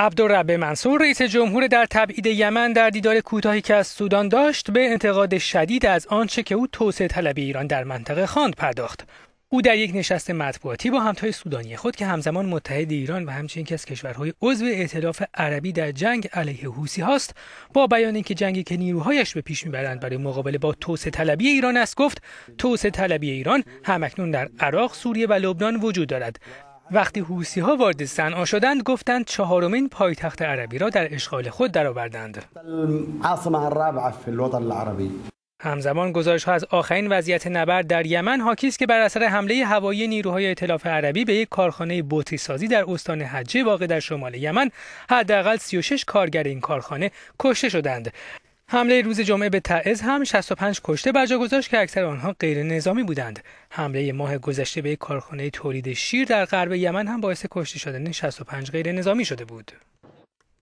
عبدالرب منصور رئیس جمهور در تبعید یمن در دیدار کوتاهی که از سودان داشت به انتقاد شدید از آنچه که او توسعه طلبی ایران در منطقه خواند پرداخت او در یک نشست مطبوعاتی با همتای سودانی خود که همزمان متحد ایران و همچنین که از کشورهای عضو ائتلاف عربی در جنگ علیه حوسی هاست با بیان اینکه جنگی که نیروهایش به پیش میبرند برای مقابله با توسعه طلبی ایران است گفت توسعه طلبی ایران همکنون در عراق سوریه و لبنان وجود دارد وقتی حوسی ها وارد صنعا شدند گفتند چهارمین پایتخت عربی را در اشغال خود درآوردند. همزمان گزارش ها از آخرین وضعیت نبرد در یمن حاکی است که بر اثر حمله هوایی نیروهای ائتلاف عربی به یک کارخانه بوتیسازی در استان حجه واقع در شمال یمن حداقل 36 کارگر این کارخانه کشته شدند حمله روز جمعه به تعز هم 65 کشته بر جا گذاشت که اکثر آنها غیر نظامی بودند. حمله ماه گذشته به کارخانه تولید شیر در غرب یمن هم باعث کشته شدن 65 غیر نظامی شده بود.